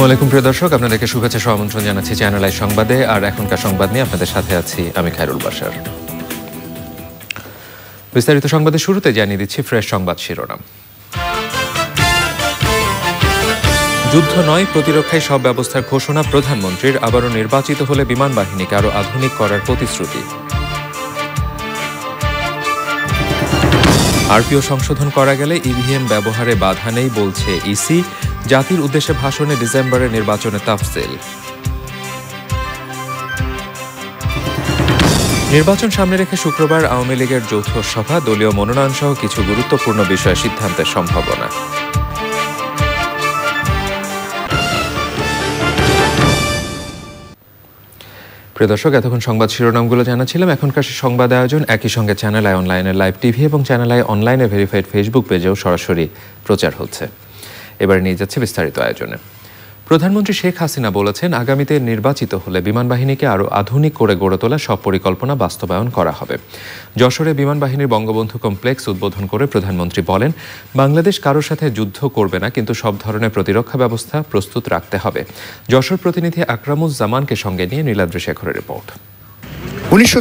আসসালামু আলাইকুম প্রিয় দর্শক আপনাদেরকে শুভেচ্ছা সহ জানাচ্ছি চ্যানেল সংবাদে আর এখনকার সংবাদ নিয়ে আপনাদের সাথে আছি আমি খায়রুল বাসার বিস্তারিত শুরুতে জানিয়ে দিচ্ছি ফ্রেশ সংবাদ শিরোনাম যুদ্ধ নয় প্রতিরক্ষায় সব ব্যবস্থার ঘোষণা প্রধানমন্ত্রীর আবারও নির্বাচিত হলে বিমান বাহিনীকে আরও আধুনিক করার প্রতিশ্রুতি আরপিও সংশোধন করা গেলে ইভিএম ব্যবহারে বাধা নেই বলছে ইসি জাতির উদ্দেশ্যে ভাষণে ডিসেম্বরে নির্বাচনে তাফসিল নির্বাচন সামনে রেখে শুক্রবার আওয়ামী লীগের যৌথ সভা দলীয় মনোনয়ন সহ কিছু গুরুত্বপূর্ণ বিষয়ে সিদ্ধান্তের সম্ভাবনা প্রিয় দর্শক এতক্ষণ সংবাদ শিরোনামগুলো জানাচ্ছিলাম এখনকার সংবাদ আয়োজন একই সঙ্গে চ্যানেল আই অনলাইনে লাইভ টিভি এবং চ্যানেল আই অনলাইনে ভেরিফাইড ফেসবুক পেজেও সরাসরি প্রচার হচ্ছে এবারে নিয়ে যাচ্ছে বিস্তারিত আয়োজনে প্রধানমন্ত্রী শেখ হাসিনা বলেছেন আগামীতে নির্বাচিত হলে বিমান বাহিনীকে আরও আধুনিক করে গড়ে তোলা সব পরিকল্পনা বাস্তবায়ন করা হবে যশোরে বিমান বাহিনীর বঙ্গবন্ধু কমপ্লেক্স উদ্বোধন করে প্রধানমন্ত্রী বলেন বাংলাদেশ কারোর সাথে যুদ্ধ করবে না কিন্তু সব ধরনের প্রতিরক্ষা ব্যবস্থা প্রস্তুত রাখতে হবে যশোর প্রতিনিধি আকরামুজ্জামানকে সঙ্গে নিয়ে নীলাদ্রি শেখরের রিপোর্ট উনিশশো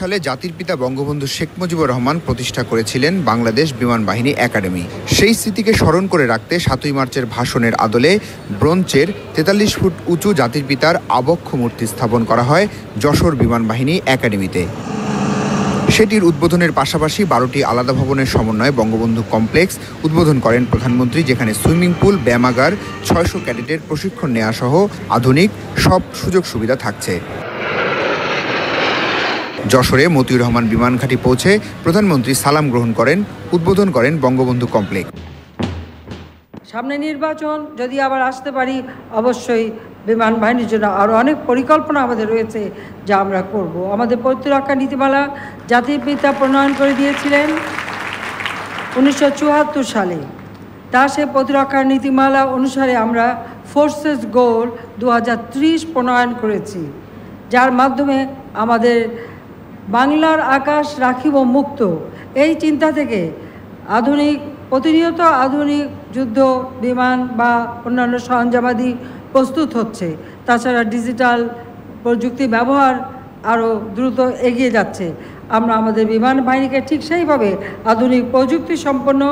সালে জাতির পিতা বঙ্গবন্ধু শেখ মুজিবুর রহমান প্রতিষ্ঠা করেছিলেন বাংলাদেশ বিমান বাহিনী একাডেমি সেই স্মৃতিকে স্মরণ করে রাখতে সাতই মার্চের ভাষণের আদলে ব্রোঞ্চের তেতাল্লিশ ফুট উঁচু জাতির পিতার আবক্ষ মূর্তি স্থাপন করা হয় যশোর বিমান বাহিনী একাডেমিতে সেটির উদ্বোধনের পাশাপাশি বারোটি আলাদা ভবনের সমন্বয়ে বঙ্গবন্ধু কমপ্লেক্স উদ্বোধন করেন প্রধানমন্ত্রী যেখানে সুইমিং পুল ব্যায়ামাগার ছয়শো ক্যাডেটের প্রশিক্ষণ নেওয়া সহ আধুনিক সব সুযোগ সুবিধা থাকছে যশোরে মতিউর রহমান বিমানঘাটি পৌঁছে প্রধানমন্ত্রী সালাম গ্রহণ করেন উদ্বোধন করেন বঙ্গবন্ধু কমপ্লেক্স সামনে নির্বাচন যদি আবার আসতে পারি অবশ্যই বিমান বাহিনীর জন্য আরও অনেক পরিকল্পনা আমাদের রয়েছে যা আমরা করব। আমাদের প্রতিরক্ষা নীতিমালা জাতির পিতা প্রণয়ন করে দিয়েছিলেন উনিশশো সালে তা সে প্রতিরক্ষার নীতিমালা অনুসারে আমরা ফোর্সেস গোল দু প্রণয়ন করেছি যার মাধ্যমে আমাদের বাংলার আকাশ রাখিব মুক্ত এই চিন্তা থেকে আধুনিক প্রতিনিয়ত আধুনিক যুদ্ধ বিমান বা অন্যান্য সরঞ্জামাদি প্রস্তুত হচ্ছে তাছাড়া ডিজিটাল প্রযুক্তি ব্যবহার আরও দ্রুত এগিয়ে যাচ্ছে আমরা আমাদের বিমান বাহিনীকে ঠিক সেইভাবে আধুনিক প্রযুক্তি সম্পন্ন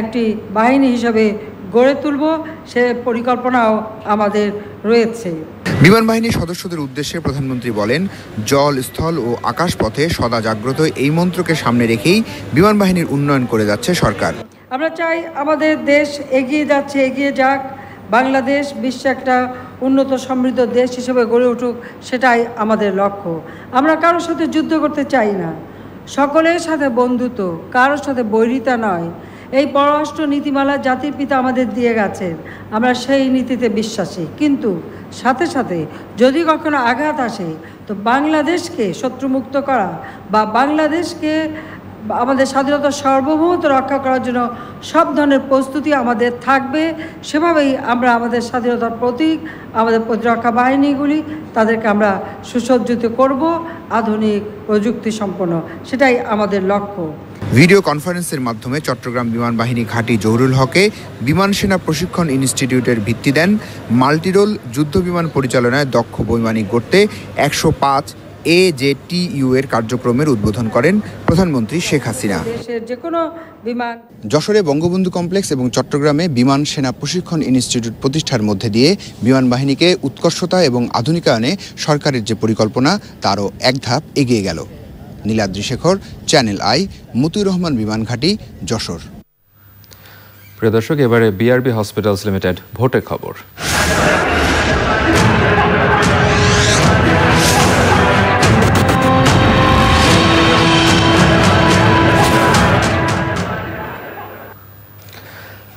একটি বাহিনী হিসাবে গড়ে তুলব সে পরিকল্পনাও আমাদের রয়েছে বিমান বাহিনীর সদস্যদের উদ্দেশ্যে প্রধানমন্ত্রী বলেন জল স্থল ও আকাশপথে সদা জাগ্রত এই মন্ত্রকে সামনে রেখেই বিমান বাহিনীর উন্নয়ন করে যাচ্ছে সরকার আমরা চাই আমাদের দেশ এগিয়ে যাচ্ছে এগিয়ে যাক বাংলাদেশ বিশ্বে একটা উন্নত সমৃদ্ধ দেশ হিসেবে গড়ে উঠুক সেটাই আমাদের লক্ষ্য আমরা কারোর সাথে যুদ্ধ করতে চাই না সকলের সাথে বন্ধুত্ব কারোর সাথে বৈরিতা নয় এই পররাষ্ট্র নীতিমালা জাতির পিতা আমাদের দিয়ে গেছেন আমরা সেই নীতিতে বিশ্বাসী কিন্তু সাথে সাথে যদি কখনো আঘাত আসে তো বাংলাদেশকে শত্রুমুক্ত করা বা বাংলাদেশকে আমাদের স্বাধীনতার সার্বভৌমত্ব রক্ষা করার জন্য সব ধরনের প্রস্তুতি আমাদের থাকবে সেভাবেই আমরা আমাদের স্বাধীনতার প্রতীক আমাদের প্রতিরক্ষা বাহিনীগুলি তাদেরকে আমরা সুসজ্জিত করব আধুনিক প্রযুক্তি সম্পন্ন সেটাই আমাদের লক্ষ্য ভিডিও কনফারেন্সের মাধ্যমে চট্টগ্রাম বিমান বাহিনী ঘাঁটি জহুরুল হকে বিমান সেনা প্রশিক্ষণ ইনস্টিটিউটের ভিত্তি দেন মাল্টিরোল যুদ্ধ বিমান পরিচালনায় দক্ষ বৈমানিক গড়তে একশো পাঁচ এ জে টি ইউ এর কার্যক্রমের উদ্বোধন করেন প্রধানমন্ত্রী শেখ হাসিনা যশোরে বঙ্গবন্ধু কমপ্লেক্স এবং চট্টগ্রামে বিমান সেনা প্রশিক্ষণ ইনস্টিটিউট প্রতিষ্ঠার মধ্যে দিয়ে বিমান বাহিনীকে উৎকর্ষতা এবং আধুনিকায়নে সরকারের যে পরিকল্পনা তারও এক ধাপ এগিয়ে গেল নীলাদ্রি শেখর চ্যানেল আই মতিউর রহমান বিমান ঘাঁটি যশোর প্রিয় দর্শক এবারে বিআরবি হসপিটালস লিমিটেড ভোটের খবর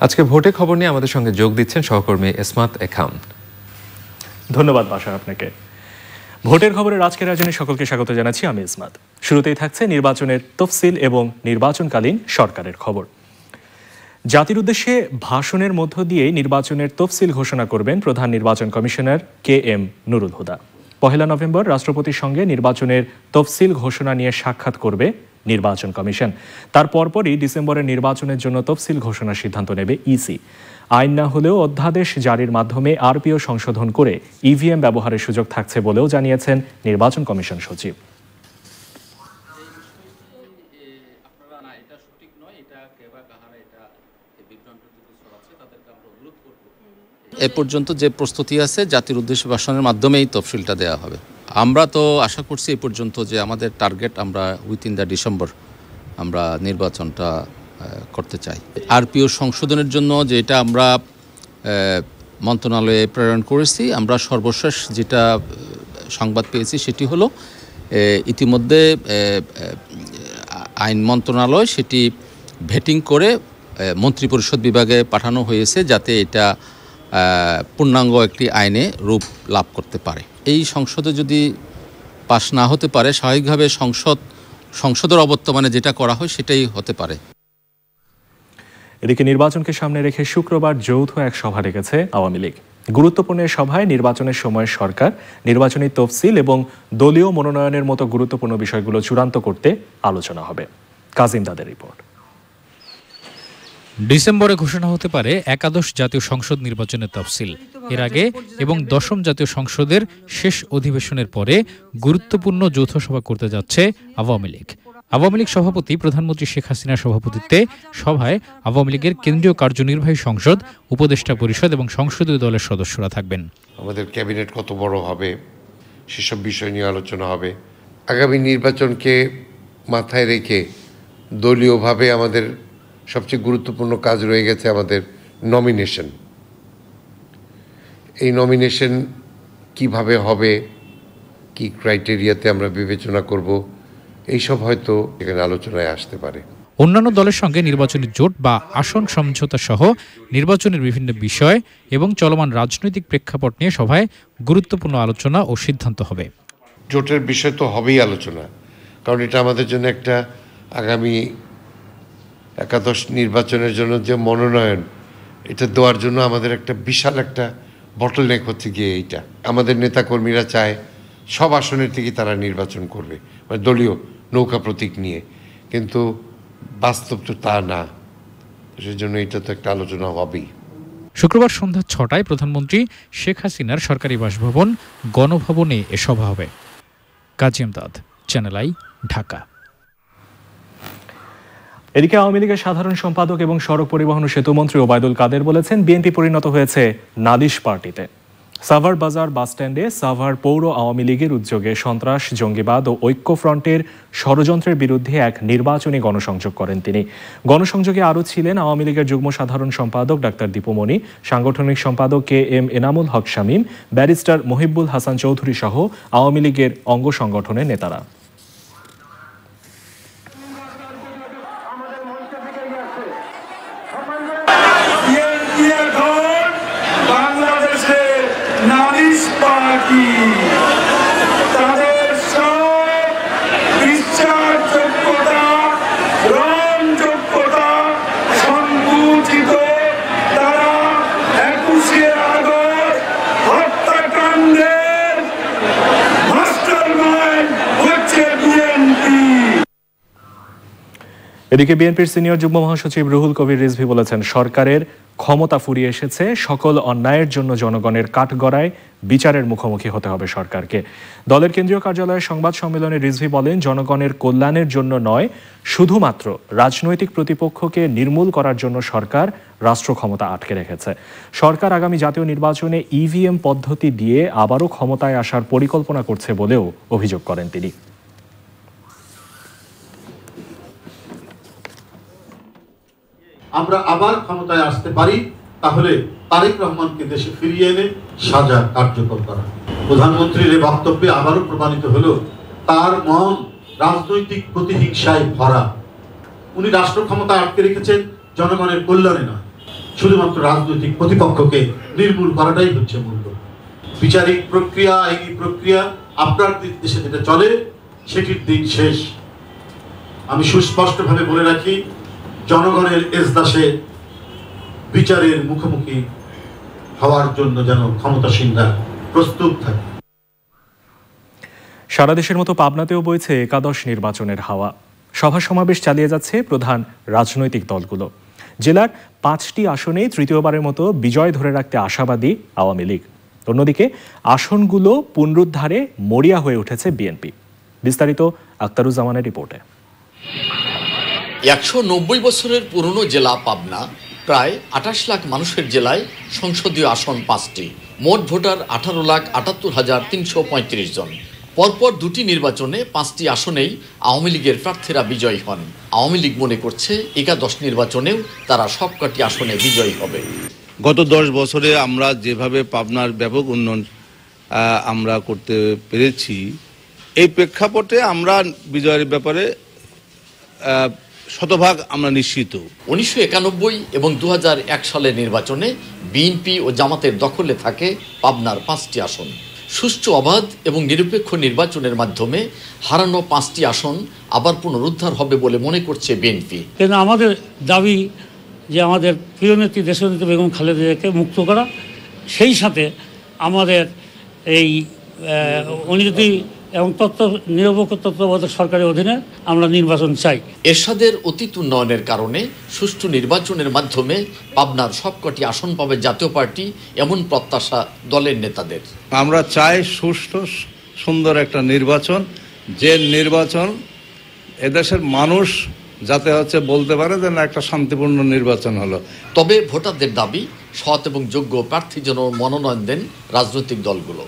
আজকে ভোটে খবর নিয়ে আমাদের সঙ্গে যোগ দিচ্ছেন সহকর্মী এসমাত এখান ধন্যবাদ বাসার আপনাকে ভোটের খবরে আজকের আয়োজনে সকলকে স্বাগত জানাচ্ছি আমি ইসমাত শুরুতেই থাকছে নির্বাচনের তফসিল এবং নির্বাচনকালীন সরকারের খবর জাতির উদ্দেশ্যে ভাষণের মধ্য দিয়ে নির্বাচনের তফসিল ঘোষণা করবেন প্রধান নির্বাচন commissioner K M Nurul Huda পহেলা নভেম্বর রাষ্ট্রপতির সঙ্গে নির্বাচনের তফসিল ঘোষণা নিয়ে সাক্ষাৎ করবে নির্বাচন কমিশন তার পরপরই ডিসেম্বরের নির্বাচনের জন্য তফসিল ঘোষণার সিদ্ধান্ত নেবে ইসি আইন না হলেও অধ্যাদেশ জারির মাধ্যমে আরপিও সংশোধন করে ইভিএম ব্যবহারের সুযোগ থাকছে বলেও জানিয়েছেন নির্বাচন কমিশন সচিব এ পর্যন্ত যে প্রস্তুতি আছে জাতির উদ্দেশ্যে ভাষণের মাধ্যমেই তফসিলটা দেওয়া হবে আমরা তো আশা করছি এ পর্যন্ত যে আমাদের টার্গেট আমরা উইথ ইন দ্য ডিসেম্বর আমরা নির্বাচনটা করতে চাই আরপিও সংশোধনের জন্য যেটা আমরা মন্ত্রণালয়ে প্রেরণ করেছি আমরা সর্বশেষ যেটা সংবাদ পেয়েছি সেটি হলো ইতিমধ্যে আইন মন্ত্রণালয় সেটি ভেটিং করে মন্ত্রিপরিষদ বিভাগে পাঠানো হয়েছে যাতে এটা পূর্ণাঙ্গ একটি আইনে রূপ লাভ করতে পারে এই সংসদে যদি পাশ না হতে পারে স্বাভাবিকভাবে সংসদ সংসদের অবর্তমানে যেটা করা হয় সেটাই হতে পারে এদিকে নির্বাচনকে সামনে রেখে শুক্রবার যৌথ এক সভা ডেকেছে আওয়ামী লীগ গুরুত্বপূর্ণ সভায় নির্বাচনের সময় সরকার নির্বাচনী তফসিল এবং দলীয় মনোনয়নের মতো গুরুত্বপূর্ণ বিষয়গুলো চূড়ান্ত করতে আলোচনা হবে কাজিম দাদের রিপোর্ট ডিসেম্বরে ঘোষণা হতে পারে একাদশ জাতীয় সংসদ নির্বাচনের তফসিল এর আগে এবং দশম জাতীয় সংসদের শেষ অধিবেশনের পরে গুরুত্বপূর্ণ যৌথ সভা করতে যাচ্ছে আওয়ামী লীগ আওয়ামী লীগ সভাপতি প্রধানমন্ত্রী শেখ হাসিনার সভাপতিত্বে সভায় আওয়ামী লীগের কেন্দ্রীয় কার্যনির্বাহী সংসদ উপদেষ্টা পরিষদ এবং সংসদীয় দলের সদস্যরা থাকবেন আমাদের ক্যাবিনেট কত বড় হবে সেসব বিষয় নিয়ে আলোচনা হবে আগামী নির্বাচনকে মাথায় রেখে দলীয়ভাবে আমাদের সবচেয়ে গুরুত্বপূর্ণ কাজ রয়ে গেছে আমাদের নমিনেশন এই নমিনেশন কিভাবে হবে কি ক্রাইটেরিয়াতে আমরা বিবেচনা করব এইসব হয়তো এখানে আলোচনায় আসতে পারে অন্যান্য দলের সঙ্গে নির্বাচনী জোট বা আসন সমঝোতা সহ নির্বাচনের বিভিন্ন বিষয় এবং চলমান রাজনৈতিক প্রেক্ষাপট নিয়ে সভায় গুরুত্বপূর্ণ আলোচনা ও সিদ্ধান্ত হবে জোটের বিষয় তো হবেই আলোচনা কারণ এটা আমাদের জন্য একটা আগামী একাদশ নির্বাচনের জন্য যে মনোনয়ন এটা দেওয়ার জন্য আমাদের একটা বিশাল একটা বটল নেক হচ্ছে গিয়ে এইটা আমাদের নেতাকর্মীরা চায় সব আসনের থেকে তারা নির্বাচন করবে মানে দলীয় নৌকা প্রতীক নিয়ে কিন্তু বাস্তব তো তা না সেজন্য এটা তো একটা আলোচনা হবেই শুক্রবার সন্ধ্যা ছটায় প্রধানমন্ত্রী শেখ হাসিনার সরকারি বাসভবন গণভবনে এ সভা হবে কাজী আমদাদ চ্যানেল আই ঢাকা এদিকে আওয়ামী লীগের সাধারণ সম্পাদক এবং সড়ক পরিবহন ও সেতুমন্ত্রী ওবায়দুল কাদের বলেছেন বিএনপি পরিণত হয়েছে নাদিশ পার্টিতে সাভার বাজার বাসস্ট্যান্ডে সাভার পৌর আওয়ামী লীগের উদ্যোগে সন্ত্রাস জঙ্গিবাদ ও ঐক্য ফ্রন্টের ষড়যন্ত্রের বিরুদ্ধে এক নির্বাচনী গণসংযোগ করেন তিনি গণসংযোগে আরও ছিলেন আওয়ামী লীগের যুগ্ম সাধারণ সম্পাদক ডাক্তার দীপুমণি সাংগঠনিক সম্পাদক K M Enamul Haque Shamim barrister Mohibul Hasan Chowdhury সহ আওয়ামী লীগের অঙ্গ সংগঠনের নেতারা কি তাদের সব সংকুচিত তারা একুশে আগস্ট হত্যাকাণ্ডের এদিকে বিএনপির সিনিয়র যুগ্ম মহাসচিব রুহুল কবির রিজভি বলেছেন সরকারের ক্ষমতা ফুরিয়ে এসেছে সকল অন্যায়ের জন্য জনগণের কাঠগড়ায় বিচারের মুখোমুখি হতে হবে সরকারকে দলের কেন্দ্রীয় কার্যালয়ে সংবাদ সম্মেলনে রিজভি বলেন জনগণের কল্যাণের জন্য নয় শুধুমাত্র রাজনৈতিক প্রতিপক্ষকে নির্মূল করার জন্য সরকার রাষ্ট্র ক্ষমতা আটকে রেখেছে সরকার আগামী জাতীয় নির্বাচনে ইভিএম পদ্ধতি দিয়ে আবারও ক্ষমতায় আসার পরিকল্পনা করছে বলেও অভিযোগ করেন তিনি আমরা আবার ক্ষমতায় আসতে পারি তাহলে তারেক রহমানকে দেশে ফিরিয়ে এনে সাজা কার্যকর করা প্রধানমন্ত্রীর এই বক্তব্যে আবারও প্রমাণিত হল তার মন রাজনৈতিক প্রতিহিংসায় ভরা উনি রাষ্ট্র ক্ষমতা আটকে রেখেছেন জনগণের কল্যাণে নয় শুধুমাত্র রাজনৈতিক প্রতিপক্ষকে নির্মূল করাটাই হচ্ছে মূল্য বিচারিক প্রক্রিয়া আইনি প্রক্রিয়া আপনার দেশে যেটা চলে সেটির দিন শেষ আমি সুস্পষ্টভাবে বলে রাখি জনগণের এজলাসে বিচারের মুখোমুখি হওয়ার জন্য যেন ক্ষমতাসীনরা প্রস্তুত থাকে সারা দেশের মতো পাবনাতেও বইছে একাদশ নির্বাচনের হাওয়া সভা সমাবেশ চালিয়ে যাচ্ছে প্রধান রাজনৈতিক দলগুলো জেলার পাঁচটি আসনে তৃতীয়বারের মতো বিজয় ধরে রাখতে আশাবাদী আওয়ামী লীগ অন্যদিকে আসনগুলো পুনরুদ্ধারে মরিয়া হয়ে উঠেছে বিএনপি বিস্তারিত আক্তারুজ্জামানের রিপোর্টে একশো নব্বই বছরের পুরনো জেলা পাবনা প্রায় আঠাশ লাখ মানুষের জেলায় সংসদীয় আসন পাঁচটি মোট ভোটার আঠারো লাখ আটাত্তর হাজার তিনশো পঁয়ত্রিশ জন পরপর দুটি নির্বাচনে পাঁচটি আসনেই আওয়ামী লীগের প্রার্থীরা বিজয়ী হন আওয়ামী লীগ মনে করছে একাদশ নির্বাচনেও তারা সবকটি আসনে বিজয়ী হবে গত দশ বছরে আমরা যেভাবে পাবনার ব্যাপক উন্নয়ন আমরা করতে পেরেছি এই প্রেক্ষাপটে আমরা বিজয়ের ব্যাপারে শতভাগ আমরা নিশ্চিত উনিশশো একানব্বই এবং দু এক সালের নির্বাচনে বিএনপি ও জামাতের দখলে থাকে পাবনার পাঁচটি আসন সুষ্ঠু অবাধ এবং নিরপেক্ষ নির্বাচনের মাধ্যমে হারানো পাঁচটি আসন আবার পুনরুদ্ধার হবে বলে মনে করছে বিএনপি কেন আমাদের দাবি যে আমাদের প্রিয় নেত্রী দেশনেত্রী বেগম খালেদাকে মুক্ত করা সেই সাথে আমাদের এই উনি যদি এবং তত্ত্ব নিরপেক্ষ তত্ত্বাবধায়ক সরকারের অধীনে আমরা নির্বাচন চাই এরশাদের অতীত উন্নয়নের কারণে সুষ্ঠু নির্বাচনের মাধ্যমে পাবনার সবকটি আসন পাবে জাতীয় পার্টি এমন প্রত্যাশা দলের নেতাদের আমরা চাই সুষ্ঠু সুন্দর একটা নির্বাচন যে নির্বাচন এদেশের মানুষ যাতে হচ্ছে বলতে পারে যে না একটা শান্তিপূর্ণ নির্বাচন হলো তবে ভোটারদের দাবি সৎ এবং যোগ্য প্রার্থী যেন মনোনয়ন দেন রাজনৈতিক দলগুলো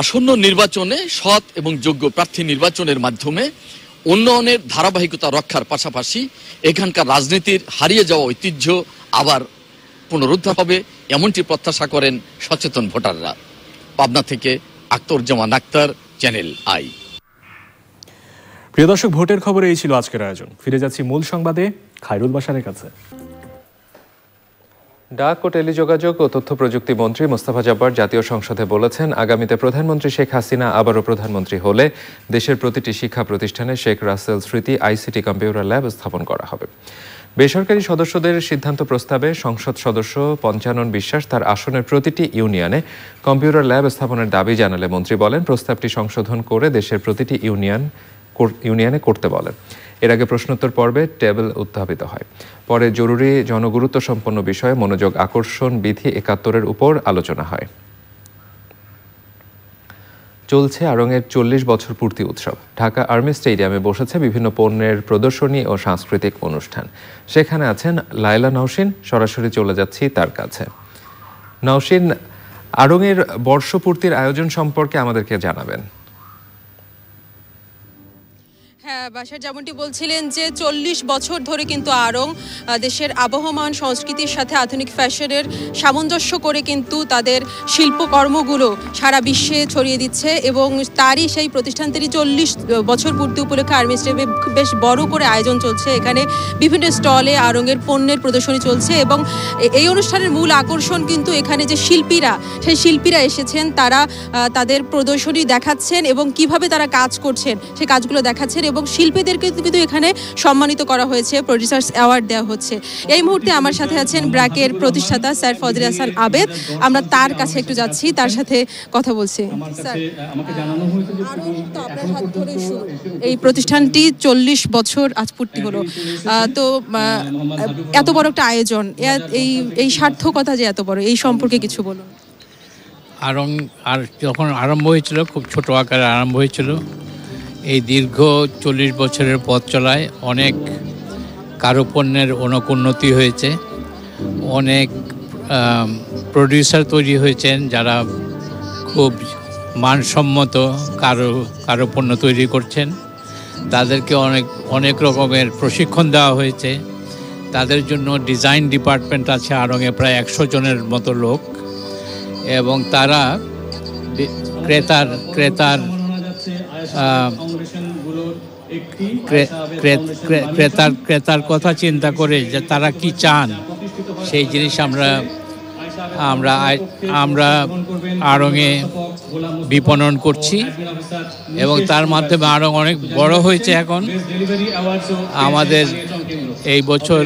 আসন্ন নির্বাচনে সৎ এবং যোগ্য প্রার্থী নির্বাচনের মাধ্যমে উন্নয়নের ধারাবাহিকতা রক্ষার পাশাপাশি এখানকার রাজনীতির হারিয়ে যাওয়া ঐতিহ্য আবার পুনরুদ্ধার হবে এমনটি প্রত্যাশা করেন সচেতন ভোটাররা পাবনা থেকে আক্তরজামান আক্তার চ্যানেল আই প্রিয় দর্শক ভোটের খবর এই ছিল আজকের আয়োজন ফিরে যাচ্ছি মূল সংবাদে খায়রুল বাসারের কাছে ডাক ও টেলিযোগাযোগ ও তথ্য প্রযুক্তি মন্ত্রী মোস্তাফা জব্বার জাতীয় সংসদে বলেছেন আগামীতে প্রধানমন্ত্রী শেখ হাসিনা আবারও প্রধানমন্ত্রী হলে দেশের প্রতিটি শিক্ষা প্রতিষ্ঠানে শেখ রাসেল স্মৃতি আইসিটি কম্পিউটার ল্যাব স্থাপন করা হবে বেসরকারি সদস্যদের সিদ্ধান্ত প্রস্তাবে সংসদ সদস্য পঞ্চানন বিশ্বাস তার আসনের প্রতিটি ইউনিয়নে কম্পিউটার ল্যাব স্থাপনের দাবি জানালে মন্ত্রী বলেন প্রস্তাবটি সংশোধন করে দেশের প্রতিটি ইউনিয়ন ইউনিয়নে করতে বলেন এর আগে প্রশ্নোত্তর পর্বে টেবিল উত্থাপিত হয় পরে জরুরি জনগুরুত্ব সম্পন্ন বিষয়ে মনোযোগ আকর্ষণ বিধি একাত্তরের উপর আলোচনা হয় চলছে আড়ংয়ের চল্লিশ বছর পূর্তি উৎসব ঢাকা আর্মি স্টেডিয়ামে বসেছে বিভিন্ন পণ্যের প্রদর্শনী ও সাংস্কৃতিক অনুষ্ঠান সেখানে আছেন লায়লা নওশিন সরাসরি চলে যাচ্ছি তার কাছে নওশিন আড়ংয়ের বর্ষপূর্তির আয়োজন সম্পর্কে আমাদেরকে জানাবেন হ্যাঁ বাসার যেমনটি বলছিলেন যে চল্লিশ বছর ধরে কিন্তু আরং দেশের আবহমান সংস্কৃতির সাথে আধুনিক ফ্যাশনের সামঞ্জস্য করে কিন্তু তাদের শিল্পকর্মগুলো সারা বিশ্বে ছড়িয়ে দিচ্ছে এবং তারই সেই প্রতিষ্ঠান তিনি চল্লিশ বছর পূর্তি উপলক্ষে আর্মি স্টেপে বেশ বড় করে আয়োজন চলছে এখানে বিভিন্ন স্টলে আরঙের পণ্যের প্রদর্শনী চলছে এবং এই অনুষ্ঠানের মূল আকর্ষণ কিন্তু এখানে যে শিল্পীরা সেই শিল্পীরা এসেছেন তারা তাদের প্রদর্শনী দেখাচ্ছেন এবং কিভাবে তারা কাজ করছেন সেই কাজগুলো দেখাচ্ছেন এবং শিল্পীদেরকে কিন্তু এখানে সম্মানিত করা হয়েছে প্রডিউসার্স অ্যাওয়ার্ড দেওয়া হচ্ছে এই মুহূর্তে আমার সাথে আছেন ব্র্যাকের প্রতিষ্ঠাতা স্যার ফজর হাসান আবেদ আমরা তার কাছে একটু যাচ্ছি তার সাথে কথা বলছি স্যার এই প্রতিষ্ঠানটি চল্লিশ বছর আজ পূর্তি হলো হ্যাঁ, তো হ্যাঁ, এত বড় একটা আয়োজন এই এই সার্থকতা যে এত বড় এই সম্পর্কে কিছু বলুন আরং আর যখন আরম্ভ হয়েছিল খুব ছোট আকারে আরম্ভ হয়েছিল এই দীর্ঘ চল্লিশ বছরের পথ চলায় অনেক কারুপণ্যের অনেক উন্নতি হয়েছে অনেক প্রডিউসার তৈরি হয়েছেন যারা খুব মানসম্মত কারো কারুপণ্য তৈরি করছেন তাদেরকে অনেক অনেক রকমের প্রশিক্ষণ দেওয়া হয়েছে তাদের জন্য ডিজাইন ডিপার্টমেন্ট আছে আড়ঙে প্রায় একশো জনের মতো লোক এবং তারা ক্রেতার ক্রেতার ক্রেতার ক্রেতার কথা চিন্তা করে যে তারা কি চান সেই জিনিস আমরা আমরা আমরা আড়ঙে বিপণন করছি এবং তার মাধ্যমে আড়ং অনেক বড় হয়েছে এখন আমাদের এই বছর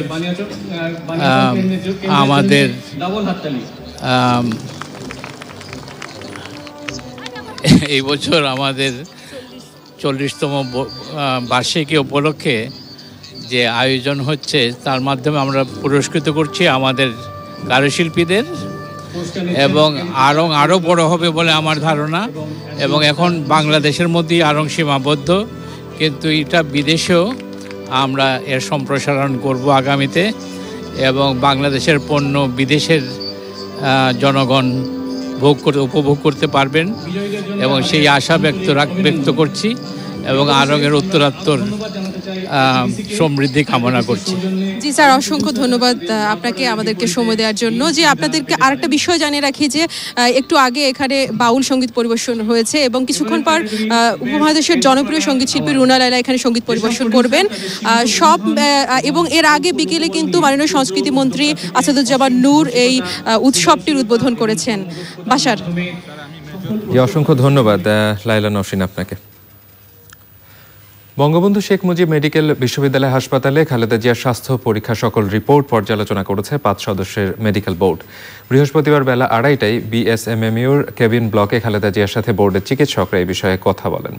আমাদের এই বছর আমাদের চল্লিশতম বার্ষিকী উপলক্ষে যে আয়োজন হচ্ছে তার মাধ্যমে আমরা পুরস্কৃত করছি আমাদের কারুশিল্পীদের এবং আরং আরও বড় হবে বলে আমার ধারণা এবং এখন বাংলাদেশের মধ্যেই আরং সীমাবদ্ধ কিন্তু এটা বিদেশেও আমরা এর সম্প্রসারণ করব আগামীতে এবং বাংলাদেশের পণ্য বিদেশের জনগণ ভোগ করে উপভোগ করতে পারবেন এবং সেই আশা ব্যক্ত রাখ ব্যক্ত করছি এবং আরবের উত্তরাত্তর সমৃদ্ধি কামনা করছি জি স্যার অসংখ্য ধন্যবাদ আপনাকে আমাদেরকে সময় দেওয়ার জন্য যে আপনাদেরকে আর একটা বিষয় জানিয়ে রাখি যে একটু আগে এখানে বাউল সঙ্গীত পরিবেশন হয়েছে এবং কিছুক্ষণ পর উপমহাদেশের জনপ্রিয় সঙ্গীত শিল্পী রুনা লাইলা এখানে সঙ্গীত পরিবেশন করবেন সব এবং এর আগে বিকেলে কিন্তু মাননীয় সংস্কৃতি মন্ত্রী আসাদুজ্জামান নূর এই উৎসবটির উদ্বোধন করেছেন বাসার অসংখ্য ধন্যবাদ লাইলা নসিন আপনাকে বঙ্গবন্ধু শেখ মুজিব মেডিকেল বিশ্ববিদ্যালয় হাসপাতালে খালেদা জিয়ার স্বাস্থ্য পরীক্ষা সকল রিপোর্ট পর্যালোচনা করেছে পাঁচ সদস্যের মেডিকেল বোর্ড বৃহস্পতিবার বেলা আড়াইটায় বিএসএমএমইউর কেবিন ব্লকে খালেদা জিয়ার সাথে বোর্ডের চিকিৎসকরা এই বিষয়ে কথা বলেন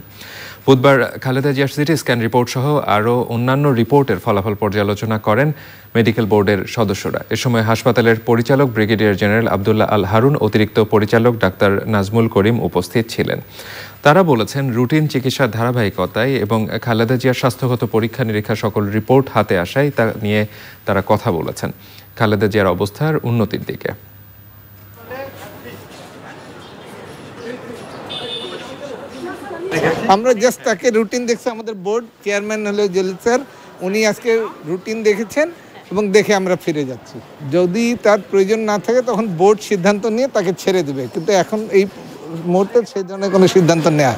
বুধবার খালেদা জিয়ার সিটি স্ক্যান রিপোর্ট সহ আরও অন্যান্য রিপোর্টের ফলাফল পর্যালোচনা করেন মেডিকেল বোর্ডের সদস্যরা এ সময় হাসপাতালের পরিচালক ব্রিগেডিয়ার জেনারেল আবদুল্লাহ আল হারুন অতিরিক্ত পরিচালক ডাক্তার নাজমুল করিম উপস্থিত ছিলেন তারা বলেছেন রুটিন চিকিৎসার ধারাবাহিকতায় এবং খালেদা জিয়ার স্বাস্থ্যগত পরীক্ষা নিরীক্ষা সকল রিপোর্ট হাতে আসায় তা নিয়ে তারা কথা বলেছেন খালেদা জিয়ার অবস্থার উন্নতির দিকে আমরা জাস্ট তাকে রুটিন দেখছি আমাদের বোর্ড চেয়ারম্যান হলে জলিল স্যার উনি আজকে রুটিন দেখেছেন এবং দেখে আমরা ফিরে যাচ্ছি যদি তার প্রয়োজন না থাকে তখন বোর্ড সিদ্ধান্ত নিয়ে তাকে ছেড়ে দেবে কিন্তু এখন এই মুহূর্তে সেই ধরনের কোনো সিদ্ধান্ত নেওয়া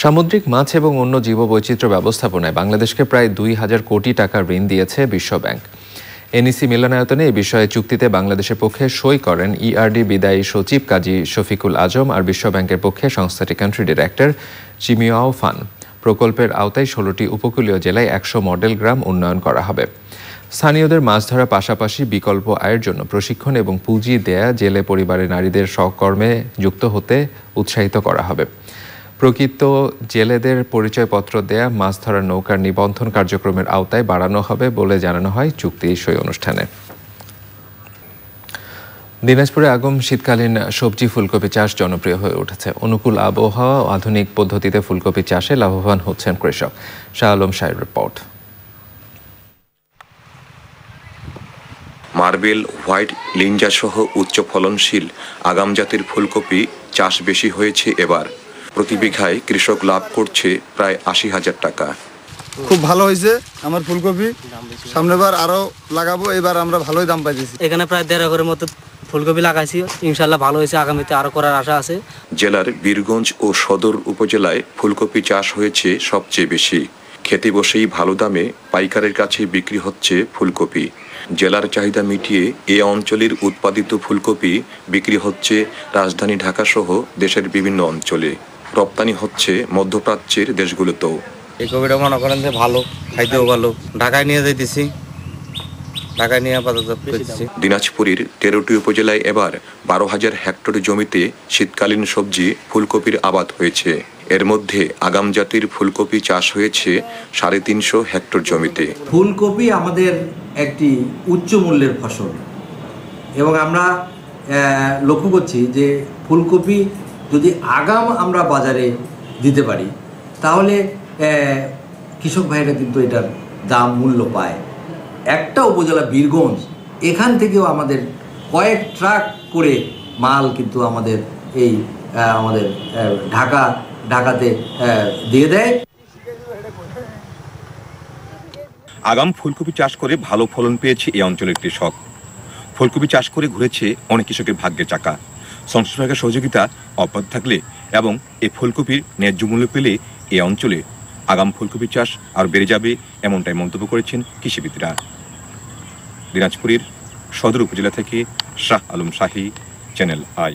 সামুদ্রিক মাছ এবং অন্য জীববৈচিত্র্য ব্যবস্থাপনায় বাংলাদেশকে প্রায় দুই হাজার কোটি টাকা ঋণ দিয়েছে বিশ্বব্যাংক এনইসি মিলনায়তনে এই বিষয়ে চুক্তিতে বাংলাদেশের পক্ষে সই করেন ইআরডি e বিদায়ী সচিব কাজী শফিকুল আজম আর বিশ্বব্যাংকের পক্ষে সংস্থাটি কান্ট্রি ডিরেক্টর চিমিয়াও ফান প্রকল্পের আওতায় ষোলোটি উপকূলীয় জেলায় একশো মডেল গ্রাম উন্নয়ন করা হবে স্থানীয়দের মাছ ধরার পাশাপাশি বিকল্প আয়ের জন্য প্রশিক্ষণ এবং পুঁজি দেয়া জেলে পরিবারের নারীদের সহকর্মে যুক্ত হতে উৎসাহিত করা হবে প্রকৃত জেলেদের পরিচয়পত্র দেয়া মাছ ধরার নৌকার নিবন্ধন কার্যক্রমের আওতায় বাড়ানো হবে বলে জানানো হয় চুক্তি সই অনুষ্ঠানে দিনাজপুরে আগম শীতকালীন সবজি ফুলকপি চাষ জনপ্রিয় হয়ে উঠেছে অনুকূল আবহাওয়া আধুনিক পদ্ধতিতে ফুলকপি চাষে লাভবান হচ্ছেন কৃষক শাহ আলম সাহের রিপোর্ট মার্বেল হোয়াইট লিঞ্জাসহ উচ্চ ফলনশীল আগাম জাতের ফুলকপি চাষ বেশি হয়েছে এবার প্রতি বিঘায় কৃষক লাভ করছে প্রায় আশি হাজার টাকা খুব ভালো হয়েছে আমার ফুলকপি সামনেবার আরও লাগাবো এবার আমরা ভালোই দাম পাইছি এখানে প্রায় দেড় একরের মতো ফুলকপি লাগাইছি ইনশাল্লাহ ভালো হয়েছে আগামীতে আরও করার আশা আছে জেলার বীরগঞ্জ ও সদর উপজেলায় ফুলকপি চাষ হয়েছে সবচেয়ে বেশি খেতে বসেই ভালো দামে পাইকারের কাছে বিক্রি হচ্ছে ফুলকপি জেলার চাহিদা মিটিয়ে এ অঞ্চলের উৎপাদিত ফুলকপি বিক্রি হচ্ছে রাজধানী ঢাকাসহ দেশের বিভিন্ন অঞ্চলে রপ্তানি হচ্ছে মধ্যপ্রাচ্যের দেশগুলোতেও এই কপিটা মনে করেন যে ভালো খাইতেও ভালো ঢাকায় নিয়ে যাইতেছি ঢাকায় নিয়ে দিনাজপুরের তেরোটি উপজেলায় এবার বারো হাজার হেক্টর জমিতে শীতকালীন সবজি ফুলকপির আবাদ হয়েছে এর মধ্যে আগাম জাতির ফুলকপি চাষ হয়েছে সাড়ে তিনশো হেক্টর জমিতে ফুলকপি আমাদের একটি উচ্চ মূল্যের ফসল এবং আমরা লক্ষ্য করছি যে ফুলকপি যদি আগাম আমরা বাজারে দিতে পারি তাহলে কৃষক ভাইরা কিন্তু এটার দাম মূল্য পায় একটা উপজেলা বীরগঞ্জ এখান থেকেও আমাদের কয়েক ট্রাক করে মাল কিন্তু আমাদের এই আমাদের ঢাকা ঢাকাতে দিয়ে দেয় আগাম ফুলকপি চাষ করে ভালো ফলন পেয়েছে এই অঞ্চলের কৃষক ফুলকপি চাষ করে ঘুরেছে অনেক কৃষকের ভাগ্যে চাকা সংশ্লিষ্ট সহযোগিতা অব্যাহত থাকলে এবং এই ফুলকপির ন্যায্য মূল্য পেলে এই অঞ্চলে আগাম ফুলকপি চাষ আর বেড়ে যাবে এমনটাই মন্তব্য করেছেন কৃষিবিদরা দিনাজপুরের সদর উপজেলা থেকে শাহ আলম শাহী চ্যানেল আই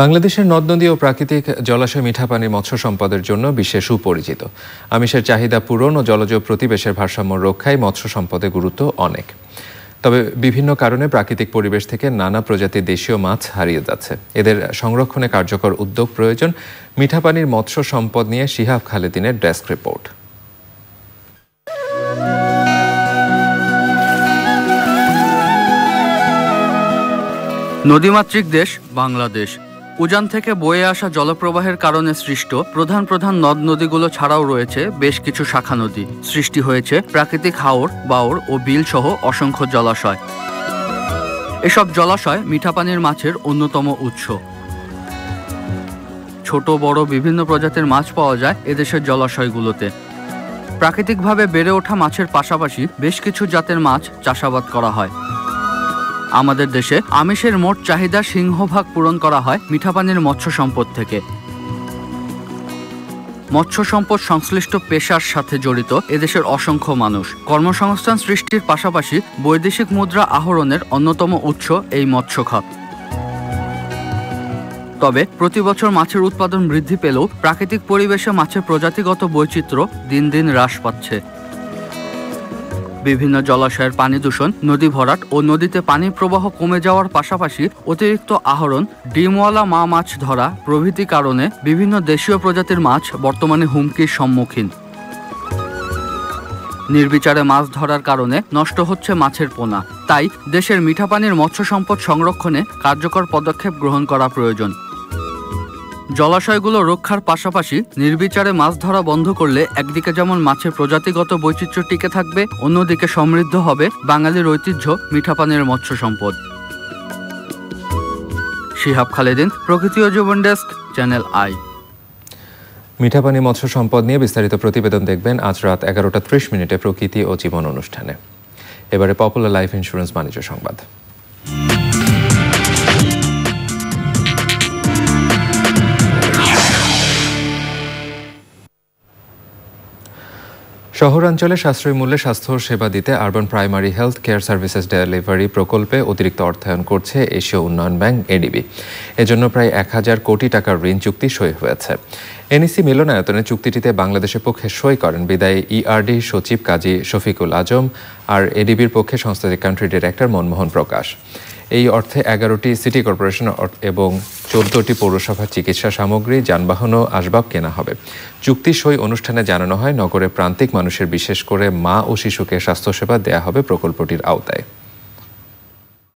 বাংলাদেশের নদ নদী ও প্রাকৃতিক জলাশয় মিঠা পানি মৎস্য সম্পদের জন্য বিশ্বে সুপরিচিত আমিষের চাহিদা পূরণ ও জলজ প্রতিবেশের ভারসাম্য রক্ষায় মৎস্য সম্পদে গুরুত্ব অনেক তবে বিভিন্ন কারণে প্রাকৃতিক পরিবেশ থেকে নানা প্রজাতির দেশীয় মাছ হারিয়ে যাচ্ছে এদের সংরক্ষণে কার্যকর উদ্যোগ প্রয়োজন মিঠা পানির মৎস্য সম্পদ নিয়ে শিহাব খালেদিনের ডেস্ক রিপোর্ট নদীমাতৃক দেশ বাংলাদেশ উজান থেকে বয়ে আসা জলপ্রবাহের কারণে সৃষ্ট প্রধান প্রধান নদ নদীগুলো ছাড়াও রয়েছে বেশ কিছু শাখা নদী সৃষ্টি হয়েছে প্রাকৃতিক হাওর বাওর ও বিল সহ অসংখ্য জলাশয় এসব জলাশয় মিঠাপানির মাছের অন্যতম উৎস ছোট বড় বিভিন্ন প্রজাতির মাছ পাওয়া যায় এদেশের জলাশয়গুলোতে প্রাকৃতিকভাবে বেড়ে ওঠা মাছের পাশাপাশি বেশ কিছু জাতের মাছ চাষাবাদ করা হয় আমাদের দেশে আমিষের মোট চাহিদা সিংহভাগ পূরণ করা হয় মিঠাপানির মৎস্য সম্পদ থেকে মৎস্য সম্পদ সংশ্লিষ্ট পেশার সাথে জড়িত এদেশের অসংখ্য মানুষ কর্মসংস্থান সৃষ্টির পাশাপাশি বৈদেশিক মুদ্রা আহরণের অন্যতম উৎস এই মৎস্য খাত তবে প্রতি বছর মাছের উৎপাদন বৃদ্ধি পেলেও প্রাকৃতিক পরিবেশে মাছের প্রজাতিগত বৈচিত্র্য দিন দিন হ্রাস পাচ্ছে বিভিন্ন জলাশয়ের পানি দূষণ নদী ভরাট ও নদীতে পানি প্রবাহ কমে যাওয়ার পাশাপাশি অতিরিক্ত আহরণ ডিমওয়ালা মা মাছ ধরা প্রভৃতি কারণে বিভিন্ন দেশীয় প্রজাতির মাছ বর্তমানে হুমকির সম্মুখীন নির্বিচারে মাছ ধরার কারণে নষ্ট হচ্ছে মাছের পোনা তাই দেশের মিঠা পানির মৎস্য সম্পদ সংরক্ষণে কার্যকর পদক্ষেপ গ্রহণ করা প্রয়োজন জলাশয়গুলো রক্ষার পাশাপাশি নির্বিচারে মাছ ধরা বন্ধ করলে একদিকে যেমন মাছের প্রজাতিগত বৈচিত্র্য টিকে থাকবে অন্যদিকে সমৃদ্ধ হবে বাঙালির ঐতিহ্য মিঠাপানের মৎস্য সম্পদ শিহাব খালেদিন প্রকৃতি ও জীবন ডেস্ক চ্যানেল আই মিঠাপানি মৎস্য সম্পদ নিয়ে বিস্তারিত প্রতিবেদন দেখবেন আজ রাত এগারোটা ত্রিশ মিনিটে প্রকৃতি ও জীবন অনুষ্ঠানে এবারে পপুলার লাইফ ইন্স্যুরেন্স বাণিজ্য সংবাদ শহরাঞ্চলে সাশ্রয়ী মূল্যে স্বাস্থ্য সেবা দিতে urban primary health care services delivery প্রকল্পে অতিরিক্ত অর্থায়ন করছে এশীয় উন্নয়ন ব্যাংক এডিবি এজন্য প্রায় এক হাজার কোটি টাকার ঋণ চুক্তি সই হয়েছে এনইসি মিলনায়তনে চুক্তিটিতে বাংলাদেশের পক্ষে সই করেন বিদায়ী ইআরডি e সচিব কাজী শফিকুল আজম আর এডিবির পক্ষে সংস্থাটির কান্ট্রি ডিরেক্টর মনমোহন প্রকাশ এই অর্থে এগারোটি সিটি কর্পোরেশন এবং চোদ্দটি পৌরসভা চিকিৎসা সামগ্রী যানবাহন ও আসবাব কেনা হবে চুক্তি সই অনুষ্ঠানে জানানো হয় নগরে প্রান্তিক মানুষের বিশেষ করে মা ও শিশুকে স্বাস্থ্যসেবা দেয়া হবে প্রকল্পটির আওতায়